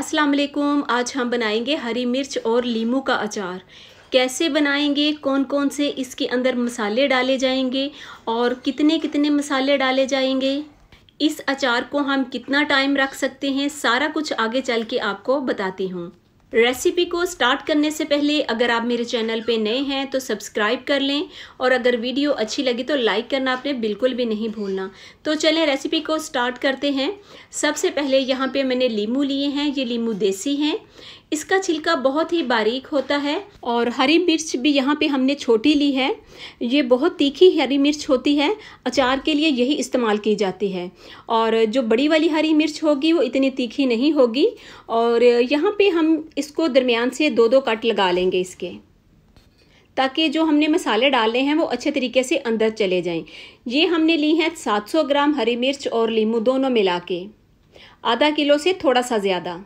अस्सलाम वालेकुम आज हम बनाएंगे हरी मिर्च और लीमू का अचार कैसे बनाएंगे कौन कौन से इसके अंदर मसाले डाले जाएंगे और कितने कितने मसाले डाले जाएंगे इस अचार को हम कितना टाइम रख सकते हैं सारा कुछ आगे चल के आपको बताती हूँ रेसिपी को स्टार्ट करने से पहले अगर आप मेरे चैनल पे नए हैं तो सब्सक्राइब कर लें और अगर वीडियो अच्छी लगी तो लाइक करना आपने बिल्कुल भी नहीं भूलना तो चलें रेसिपी को स्टार्ट करते हैं सबसे पहले यहाँ पे मैंने लीमू लिए हैं ये लीमू देसी हैं इसका छिलका बहुत ही बारीक होता है और हरी मिर्च भी यहाँ पे हमने छोटी ली है ये बहुत तीखी हरी मिर्च होती है अचार के लिए यही इस्तेमाल की जाती है और जो बड़ी वाली हरी मिर्च होगी वो इतनी तीखी नहीं होगी और यहाँ पे हम इसको दरमियान से दो दो कट लगा लेंगे इसके ताकि जो हमने मसाले डाले हैं वो अच्छे तरीके से अंदर चले जाएँ ये हमने ली हैं सात ग्राम हरी मिर्च और लीमू दोनों मिला के आधा किलो से थोड़ा सा ज़्यादा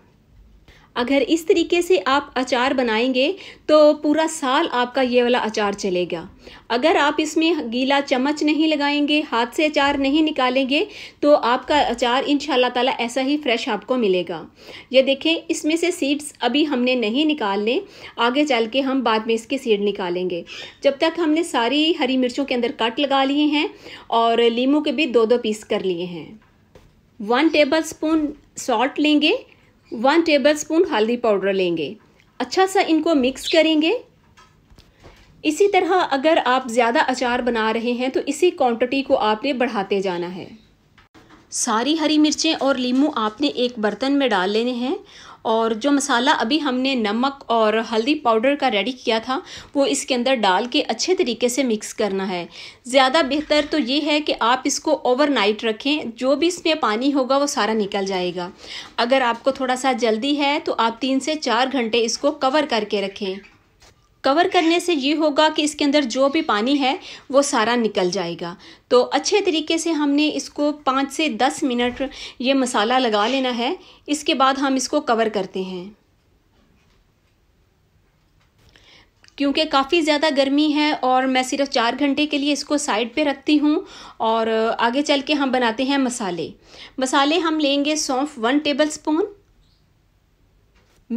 अगर इस तरीके से आप अचार बनाएंगे तो पूरा साल आपका ये वाला अचार चलेगा अगर आप इसमें गीला चम्मच नहीं लगाएंगे हाथ से अचार नहीं निकालेंगे तो आपका अचार इन ताला ऐसा ही फ्रेश आपको मिलेगा ये देखें इसमें से सीड्स अभी हमने नहीं निकालने आगे चल के हम बाद में इसके सीड निकालेंगे जब तक हमने सारी हरी मिर्चों के अंदर कट लगा लिए हैं और लीमू के भी दो दो पीस कर लिए हैं वन टेबल स्पून सॉल्ट लेंगे वन टेबल स्पून हल्दी पाउडर लेंगे अच्छा सा इनको मिक्स करेंगे इसी तरह अगर आप ज़्यादा अचार बना रहे हैं तो इसी क्वांटिटी को आपने बढ़ाते जाना है सारी हरी मिर्चें और लीमू आपने एक बर्तन में डाल लेने हैं और जो मसाला अभी हमने नमक और हल्दी पाउडर का रेडी किया था वो इसके अंदर डाल के अच्छे तरीके से मिक्स करना है ज़्यादा बेहतर तो ये है कि आप इसको ओवरनाइट रखें जो भी इसमें पानी होगा वो सारा निकल जाएगा अगर आपको थोड़ा सा जल्दी है तो आप तीन से चार घंटे इसको कवर करके रखें कवर करने से ये होगा कि इसके अंदर जो भी पानी है वो सारा निकल जाएगा तो अच्छे तरीके से हमने इसको पाँच से दस मिनट ये मसाला लगा लेना है इसके बाद हम इसको कवर करते हैं क्योंकि काफ़ी ज़्यादा गर्मी है और मैं सिर्फ चार घंटे के लिए इसको साइड पे रखती हूँ और आगे चल के हम बनाते हैं मसाले मसाले हम लेंगे सौंफ वन टेबल स्पून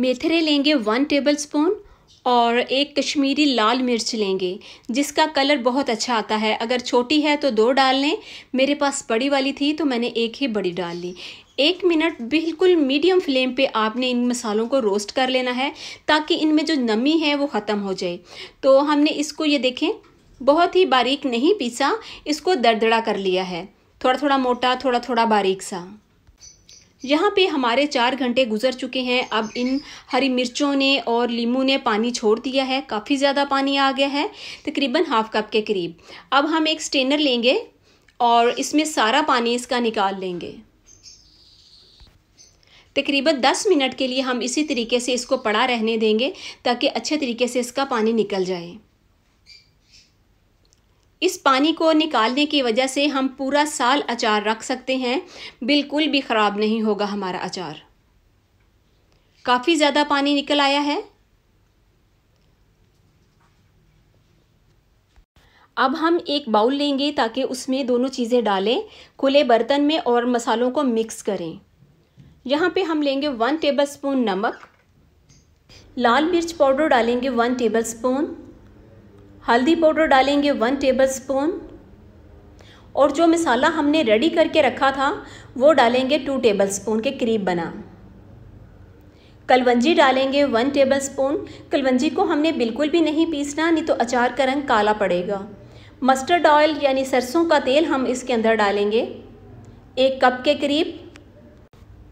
मेथरे लेंगे वन टेबल स्पून और एक कश्मीरी लाल मिर्च लेंगे जिसका कलर बहुत अच्छा आता है अगर छोटी है तो दो डाल लें मेरे पास बड़ी वाली थी तो मैंने एक ही बड़ी डाल ली एक मिनट बिल्कुल मीडियम फ्लेम पे आपने इन मसालों को रोस्ट कर लेना है ताकि इनमें जो नमी है वो ख़त्म हो जाए तो हमने इसको ये देखें बहुत ही बारीक नहीं पीसा इसको दरदड़ा कर लिया है थोड़ा थोड़ा मोटा थोड़ा थोड़ा बारीक सा यहाँ पे हमारे चार घंटे गुजर चुके हैं अब इन हरी मिर्चों ने और लीमू ने पानी छोड़ दिया है काफ़ी ज़्यादा पानी आ गया है तकरीबन हाफ कप के करीब अब हम एक स्टेनर लेंगे और इसमें सारा पानी इसका निकाल लेंगे तकरीबन 10 मिनट के लिए हम इसी तरीके से इसको पड़ा रहने देंगे ताकि अच्छे तरीके से इसका पानी निकल जाए इस पानी को निकालने की वजह से हम पूरा साल अचार रख सकते हैं बिल्कुल भी ख़राब नहीं होगा हमारा अचार काफ़ी ज़्यादा पानी निकल आया है अब हम एक बाउल लेंगे ताकि उसमें दोनों चीज़ें डालें खुले बर्तन में और मसालों को मिक्स करें यहाँ पे हम लेंगे वन टेबलस्पून नमक लाल मिर्च पाउडर डालेंगे वन टेबलस्पून हल्दी पाउडर डालेंगे वन टेबल स्पून और जो मसाला हमने रेडी करके रखा था वो डालेंगे टू टेबल स्पून के करीब बना कलवंजी डालेंगे वन टेबल स्पून कलवंजी को हमने बिल्कुल भी नहीं पीसना नहीं तो अचार का रंग काला पड़ेगा मस्टर्ड ऑयल यानी सरसों का तेल हम इसके अंदर डालेंगे एक कप के करीब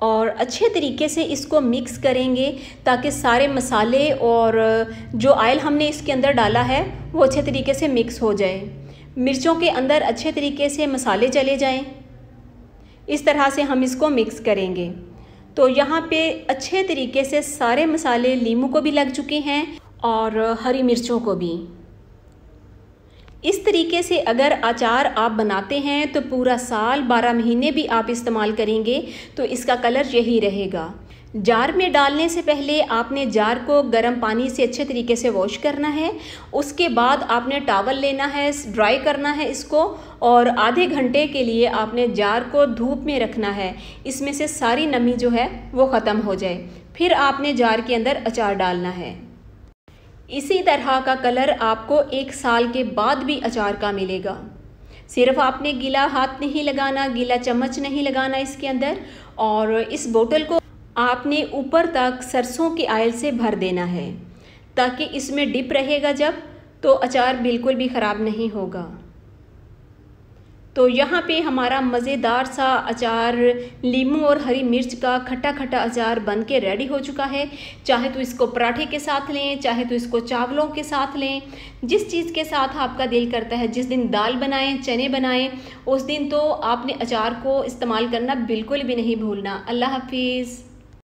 और अच्छे तरीके से इसको मिक्स करेंगे ताकि सारे मसाले और जो आयल हमने इसके अंदर डाला है वो अच्छे तरीके से मिक्स हो जाए मिर्चों के अंदर अच्छे तरीके से मसाले चले जाएं इस तरह से हम इसको मिक्स करेंगे तो यहाँ पे अच्छे तरीके से सारे मसाले लीमू को भी लग चुके हैं और हरी मिर्चों को भी इस तरीके से अगर अचार आप बनाते हैं तो पूरा साल बारह महीने भी आप इस्तेमाल करेंगे तो इसका कलर यही रहेगा जार में डालने से पहले आपने जार को गर्म पानी से अच्छे तरीके से वॉश करना है उसके बाद आपने टावल लेना है ड्राई करना है इसको और आधे घंटे के लिए आपने जार को धूप में रखना है इसमें से सारी नमी जो है वो ख़त्म हो जाए फिर आपने जार के अंदर अचार डालना है इसी तरह का कलर आपको एक साल के बाद भी अचार का मिलेगा सिर्फ आपने गीला हाथ नहीं लगाना गीला चम्मच नहीं लगाना इसके अंदर और इस बोतल को आपने ऊपर तक सरसों के आयल से भर देना है ताकि इसमें डिप रहेगा जब तो अचार बिल्कुल भी ख़राब नहीं होगा तो यहाँ पे हमारा मज़ेदार सा अचार लीमू और हरी मिर्च का खट्टा खट्टा अचार बन के रेडी हो चुका है चाहे तो इसको पराठे के साथ लें चाहे तो इसको चावलों के साथ लें जिस चीज़ के साथ आपका दिल करता है जिस दिन दाल बनाएं चने बनाएं उस दिन तो आपने अचार को इस्तेमाल करना बिल्कुल भी नहीं भूलना अल्लाह हाफिज़